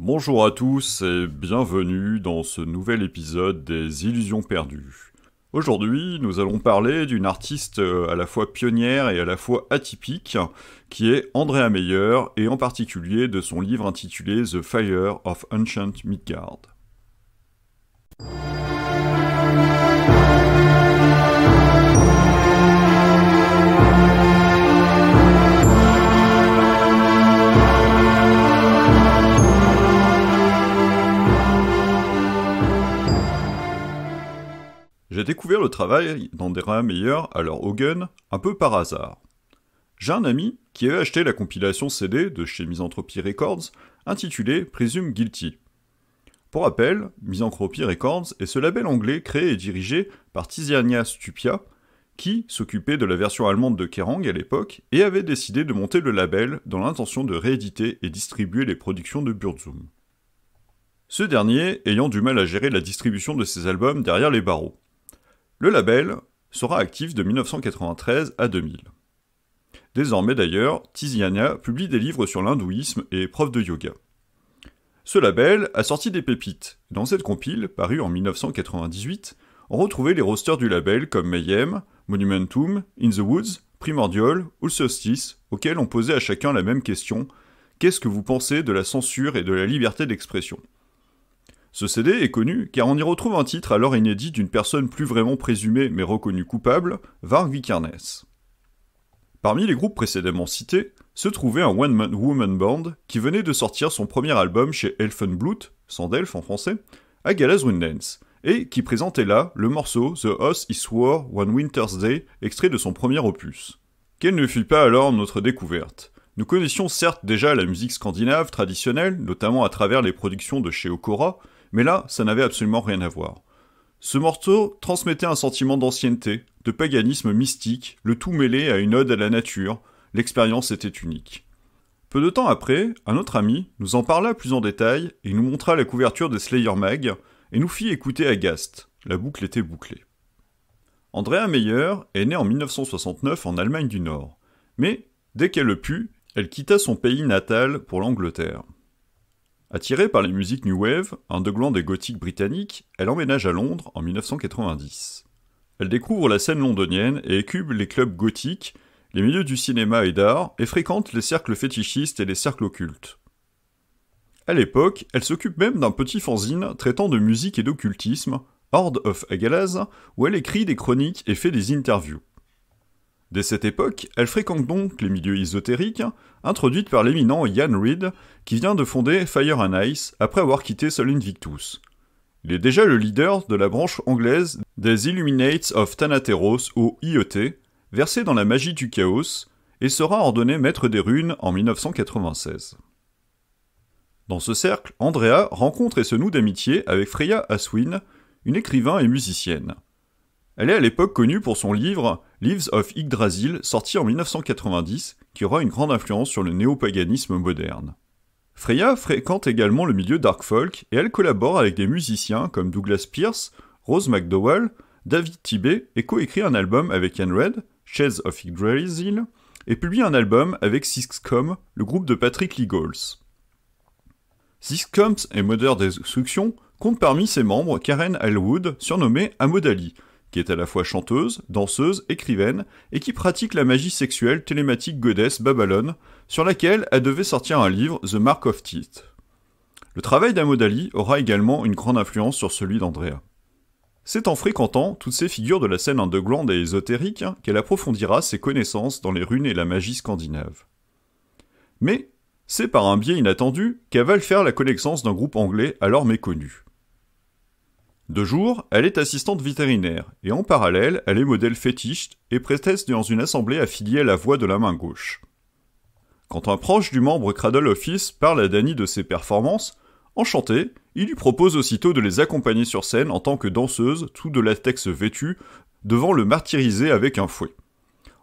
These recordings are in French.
Bonjour à tous et bienvenue dans ce nouvel épisode des Illusions perdues. Aujourd'hui, nous allons parler d'une artiste euh, à la fois pionnière et à la fois atypique, qui est Andrea Meyer, et en particulier de son livre intitulé The Fire of Ancient Midgard. découvert le travail d'Andera Meyer, alors Hogan, un peu par hasard. J'ai un ami qui avait acheté la compilation CD de chez Misanthropy Records intitulée Presume Guilty. Pour rappel, Misanthropy Records est ce label anglais créé et dirigé par Tiziania Stupia, qui s'occupait de la version allemande de Kerrang à l'époque et avait décidé de monter le label dans l'intention de rééditer et distribuer les productions de Burzum. Ce dernier ayant du mal à gérer la distribution de ses albums derrière les barreaux. Le label sera actif de 1993 à 2000. Désormais d'ailleurs, Tiziana publie des livres sur l'hindouisme et prof de yoga. Ce label a sorti des pépites. Dans cette compile, parue en 1998, on retrouvait les rosters du label comme Mayhem, Monumentum, In the Woods, Primordial ou auxquels on posait à chacun la même question qu'est-ce que vous pensez de la censure et de la liberté d'expression ce CD est connu car on y retrouve un titre alors inédit d'une personne plus vraiment présumée mais reconnue coupable, Varg Vikernes. Parmi les groupes précédemment cités, se trouvait un One Man Woman Band qui venait de sortir son premier album chez Elfenblut, Sandelf en français, à Rundens et qui présentait là le morceau The Host Is War One Winter's Day, extrait de son premier opus. Quelle ne fut pas alors notre découverte Nous connaissions certes déjà la musique scandinave traditionnelle, notamment à travers les productions de chez Okora, mais là, ça n'avait absolument rien à voir. Ce morceau transmettait un sentiment d'ancienneté, de paganisme mystique, le tout mêlé à une ode à la nature, l'expérience était unique. Peu de temps après, un autre ami nous en parla plus en détail et nous montra la couverture des Slayer Mag et nous fit écouter Agast. La boucle était bouclée. Andrea Meyer est née en 1969 en Allemagne du Nord, mais dès qu'elle le put, elle quitta son pays natal pour l'Angleterre. Attirée par les musiques New Wave, un deglant des gothiques britanniques, elle emménage à Londres en 1990. Elle découvre la scène londonienne et écube les clubs gothiques, les milieux du cinéma et d'art, et fréquente les cercles fétichistes et les cercles occultes. À l'époque, elle s'occupe même d'un petit fanzine traitant de musique et d'occultisme, Horde of Agalaz, où elle écrit des chroniques et fait des interviews. Dès cette époque, elle fréquente donc les milieux ésotériques, introduite par l'éminent Ian Reed, qui vient de fonder Fire and Ice après avoir quitté Sol Invictus. Il est déjà le leader de la branche anglaise des Illuminates of Thanateros ou IET, versée dans la magie du chaos, et sera ordonné maître des runes en 1996. Dans ce cercle, Andrea rencontre et se noue d'amitié avec Freya Aswin, une écrivain et musicienne. Elle est à l'époque connue pour son livre Leaves of Yggdrasil, sorti en 1990, qui aura une grande influence sur le néopaganisme moderne. Freya fréquente également le milieu dark folk et elle collabore avec des musiciens comme Douglas Pierce, Rose McDowell, David Tibet et coécrit un album avec Ian Red, Shades of Yggdrasil, et publie un album avec Sixcom, le groupe de Patrick Ligols. Sixcoms et Mother Destruction compte parmi ses membres Karen Elwood, surnommée Amodali, qui est à la fois chanteuse, danseuse, écrivaine, et qui pratique la magie sexuelle télématique goddess Babylone, sur laquelle elle devait sortir un livre, The Mark of Teeth. Le travail d'Amodali aura également une grande influence sur celui d'Andrea. C'est en fréquentant toutes ces figures de la scène underground et ésotérique qu'elle approfondira ses connaissances dans les runes et la magie scandinave. Mais c'est par un biais inattendu qu'elle va faire la connaissance d'un groupe anglais alors méconnu. De jour, elle est assistante vétérinaire, et en parallèle, elle est modèle fétiche et prestesse dans une assemblée affiliée à la voix de la main gauche. Quand un proche du membre Cradle Office parle à Danny de ses performances, enchanté, il lui propose aussitôt de les accompagner sur scène en tant que danseuse, tout de latex vêtu, devant le martyriser avec un fouet.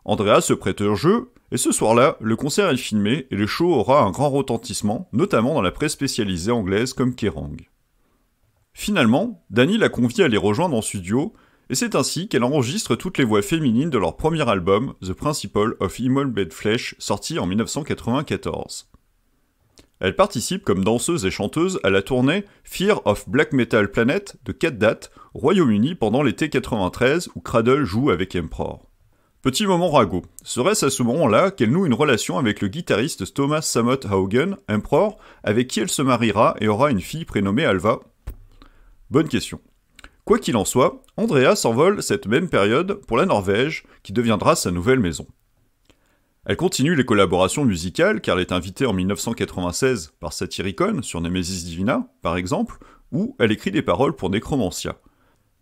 Andrea se prête au jeu, et ce soir-là, le concert est filmé et le show aura un grand retentissement, notamment dans la presse spécialisée anglaise comme Kerrang. Finalement, Dani la convie à les rejoindre en studio, et c'est ainsi qu'elle enregistre toutes les voix féminines de leur premier album, The Principle of Immolbed Flesh, sorti en 1994. Elle participe comme danseuse et chanteuse à la tournée Fear of Black Metal Planet de 4 dates, Royaume-Uni pendant l'été 93 où Cradle joue avec Emperor. Petit moment ragot, serait-ce à ce moment-là qu'elle noue une relation avec le guitariste Thomas Samoth Haugen, Emperor, avec qui elle se mariera et aura une fille prénommée Alva, Bonne question. Quoi qu'il en soit, Andrea s'envole cette même période pour la Norvège, qui deviendra sa nouvelle maison. Elle continue les collaborations musicales car elle est invitée en 1996 par Satyricon sur Nemesis Divina, par exemple, où elle écrit des paroles pour Necromancia.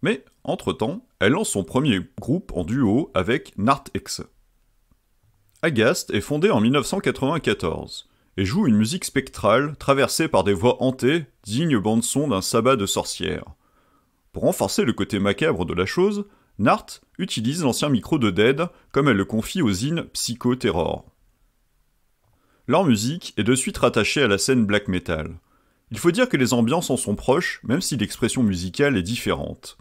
Mais, entre-temps, elle lance son premier groupe en duo avec Nartex. Agast est fondée en 1994 et joue une musique spectrale traversée par des voix hantées, digne bande-son d'un sabbat de sorcières. Pour renforcer le côté macabre de la chose, Nart utilise l'ancien micro de Dead, comme elle le confie aux hymnes Psycho Terror. Leur musique est de suite rattachée à la scène black metal. Il faut dire que les ambiances en sont proches, même si l'expression musicale est différente.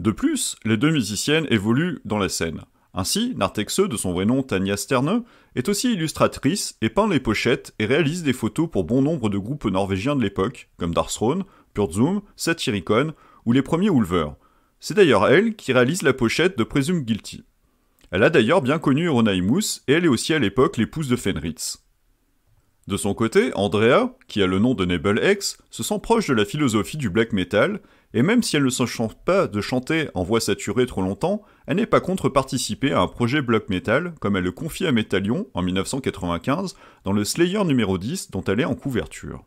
De plus, les deux musiciennes évoluent dans la scène. Ainsi, Nartexe, de son vrai nom Tania Sterne, est aussi illustratrice et peint les pochettes et réalise des photos pour bon nombre de groupes norvégiens de l'époque, comme Darthrone, Purzum, Satyricon ou les premiers Wolver. C'est d'ailleurs elle qui réalise la pochette de Presume Guilty. Elle a d'ailleurs bien connu Ronaimus et elle est aussi à l'époque l'épouse de Fenritz. De son côté, Andrea, qui a le nom de Nebel X, se sent proche de la philosophie du black metal et même si elle ne chante pas de chanter en voix saturée trop longtemps, elle n'est pas contre participer à un projet block metal, comme elle le confie à Metalion en 1995 dans le Slayer numéro 10 dont elle est en couverture.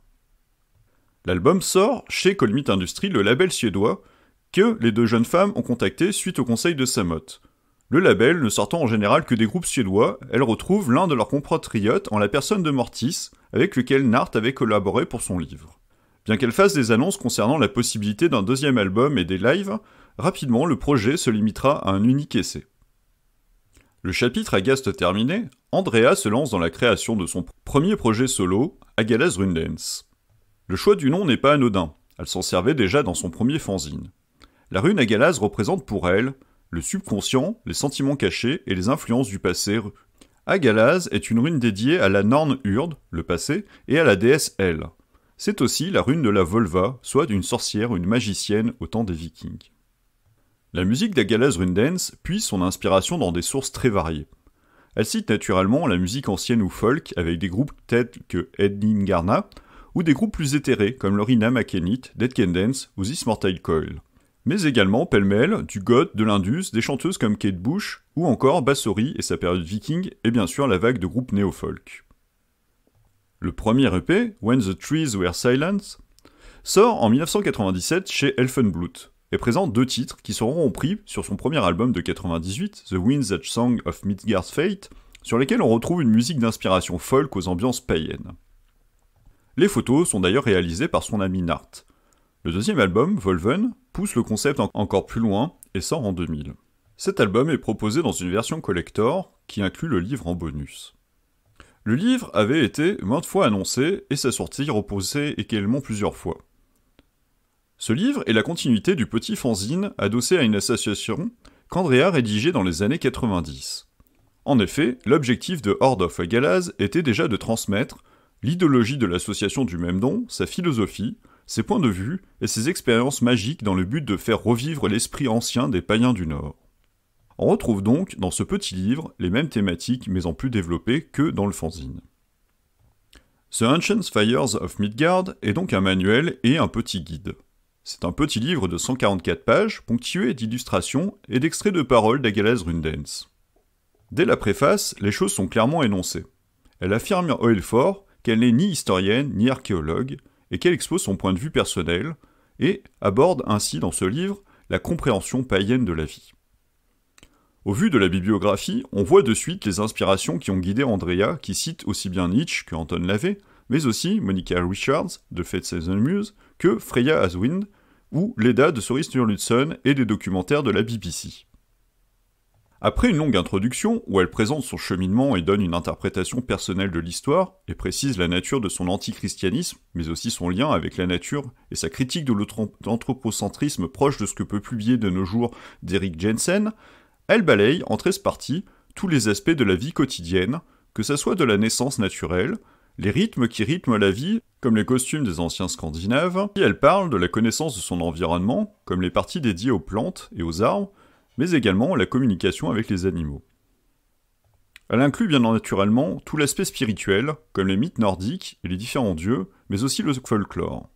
L'album sort chez Colmit Industries, le label suédois, que les deux jeunes femmes ont contacté suite au conseil de Samoth. Le label ne sortant en général que des groupes suédois, elle retrouve l'un de leurs compatriotes en la personne de Mortis, avec lequel Nart avait collaboré pour son livre. Bien qu'elle fasse des annonces concernant la possibilité d'un deuxième album et des lives, rapidement le projet se limitera à un unique essai. Le chapitre Agast terminé, Andrea se lance dans la création de son premier projet solo, Agalas Rundance. Le choix du nom n'est pas anodin, elle s'en servait déjà dans son premier fanzine. La rune Agalas représente pour elle le subconscient, les sentiments cachés et les influences du passé. Agalaz est une rune dédiée à la norn Urd, le passé, et à la déesse Elle. C'est aussi la rune de la Volva, soit d'une sorcière ou une magicienne au temps des Vikings. La musique d'Agala's Rundance puise son inspiration dans des sources très variées. Elle cite naturellement la musique ancienne ou folk avec des groupes tels que Garna, ou des groupes plus éthérés comme Lorina McKennitt, Dead Can ou This Mortal Coil. Mais également, pêle-mêle, du goth, de l'indus, des chanteuses comme Kate Bush, ou encore Bassori et sa période viking, et bien sûr la vague de groupes néo-folk. Le premier EP, When the Trees Were Silent, sort en 1997 chez Elfenblut et présente deux titres qui seront repris sur son premier album de 1998, The Winds That Song of Midgard's Fate, sur lesquels on retrouve une musique d'inspiration folk aux ambiances païennes. Les photos sont d'ailleurs réalisées par son ami Nart. Le deuxième album, Volven, pousse le concept encore plus loin et sort en 2000. Cet album est proposé dans une version collector qui inclut le livre en bonus. Le livre avait été maintes fois annoncé et sa sortie repoussée également plusieurs fois. Ce livre est la continuité du petit fanzine adossé à une association qu'Andrea rédigeait dans les années 90. En effet, l'objectif de Horde of Galaz était déjà de transmettre l'idéologie de l'association du même nom, sa philosophie, ses points de vue et ses expériences magiques dans le but de faire revivre l'esprit ancien des païens du Nord. On retrouve donc dans ce petit livre les mêmes thématiques mais en plus développées que dans le fanzine. The Ancient Fires of Midgard est donc un manuel et un petit guide. C'est un petit livre de 144 pages, ponctué d'illustrations et d'extraits de paroles d'Agalaz Rundens. Dès la préface, les choses sont clairement énoncées. Elle affirme Oilfort qu'elle n'est ni historienne ni archéologue, et qu'elle expose son point de vue personnel, et aborde ainsi dans ce livre la compréhension païenne de la vie. Au vu de la bibliographie, on voit de suite les inspirations qui ont guidé Andrea, qui cite aussi bien Nietzsche que Anton Lavey, mais aussi Monica Richards de Fate Muse, que Freya Aswind, ou Leda de Soris Nurlutson et des documentaires de la BBC. Après une longue introduction, où elle présente son cheminement et donne une interprétation personnelle de l'histoire, et précise la nature de son antichristianisme, mais aussi son lien avec la nature, et sa critique de l'anthropocentrisme proche de ce que peut publier de nos jours Derek Jensen, elle balaye en 13 parties tous les aspects de la vie quotidienne, que ce soit de la naissance naturelle, les rythmes qui rythment la vie, comme les costumes des anciens Scandinaves, et elle parle de la connaissance de son environnement, comme les parties dédiées aux plantes et aux arbres, mais également la communication avec les animaux. Elle inclut bien naturellement tout l'aspect spirituel, comme les mythes nordiques et les différents dieux, mais aussi le folklore.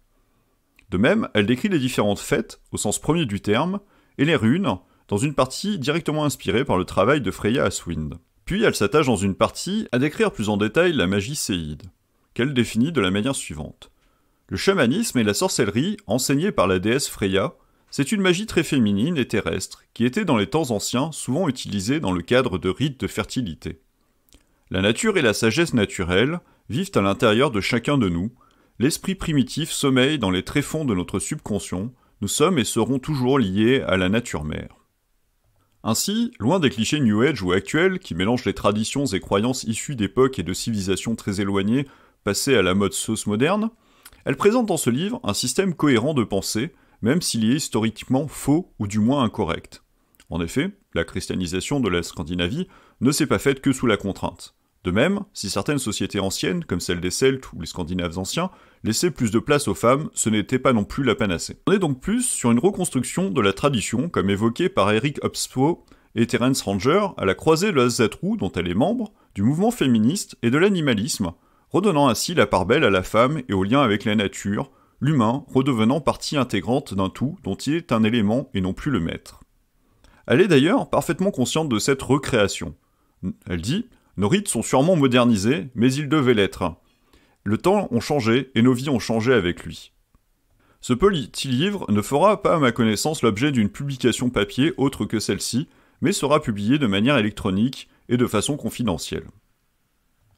De même, elle décrit les différentes fêtes, au sens premier du terme, et les runes, dans une partie directement inspirée par le travail de Freya Aswind. Puis elle s'attache dans une partie à décrire plus en détail la magie séide, qu'elle définit de la manière suivante. Le chamanisme et la sorcellerie, enseignés par la déesse Freya, c'est une magie très féminine et terrestre, qui était dans les temps anciens souvent utilisée dans le cadre de rites de fertilité. La nature et la sagesse naturelle vivent à l'intérieur de chacun de nous, l'esprit primitif sommeille dans les tréfonds de notre subconscient, nous sommes et serons toujours liés à la nature mère. Ainsi, loin des clichés New Age ou actuels qui mélangent les traditions et croyances issues d'époques et de civilisations très éloignées, passées à la mode sauce moderne, elle présente dans ce livre un système cohérent de pensée, même s'il est historiquement faux ou du moins incorrect. En effet, la christianisation de la Scandinavie ne s'est pas faite que sous la contrainte. De même, si certaines sociétés anciennes, comme celle des Celtes ou les Scandinaves anciens, laissaient plus de place aux femmes, ce n'était pas non plus la panacée. On est donc plus sur une reconstruction de la tradition, comme évoqué par Eric Hobsbawm et Terence Ranger, à la croisée de la Zatrou, dont elle est membre, du mouvement féministe et de l'animalisme, redonnant ainsi la part belle à la femme et au lien avec la nature, l'humain redevenant partie intégrante d'un tout dont il est un élément et non plus le maître. Elle est d'ailleurs parfaitement consciente de cette recréation. Elle dit nos rites sont sûrement modernisés, mais ils devaient l'être. Le temps ont changé et nos vies ont changé avec lui. Ce petit livre ne fera pas à ma connaissance l'objet d'une publication papier autre que celle-ci, mais sera publié de manière électronique et de façon confidentielle.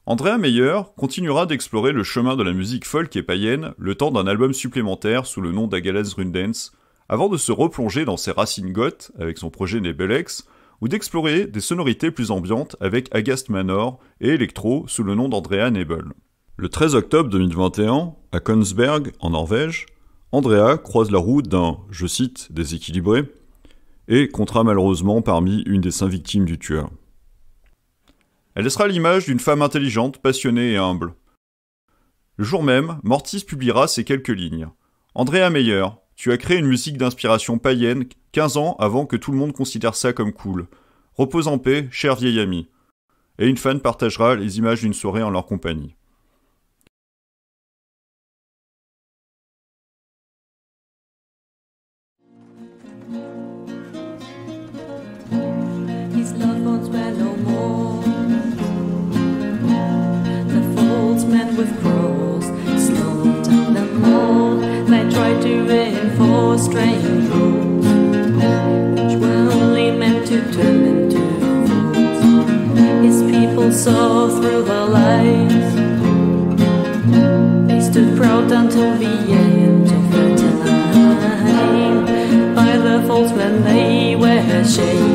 Andrea Meyer continuera d'explorer le chemin de la musique folk et païenne le temps d'un album supplémentaire sous le nom d'Agalas Rundens, avant de se replonger dans ses racines goth avec son projet Nebelex, ou d'explorer des sonorités plus ambiantes avec Agast Manor et Electro sous le nom d'Andrea Nebel. Le 13 octobre 2021, à Konsberg, en Norvège, Andrea croise la route d'un, je cite, déséquilibré, et comptera malheureusement parmi une des cinq victimes du tueur. Elle sera l'image d'une femme intelligente, passionnée et humble. Le jour même, Mortis publiera ces quelques lignes. Andrea Meyer, tu as créé une musique d'inspiration païenne 15 ans avant que tout le monde considère ça comme cool. Repose en paix, cher vieil ami. Et une fan partagera les images d'une soirée en leur compagnie. saw through the lies. They stood proud until the end of the time. By the false when they were shamed.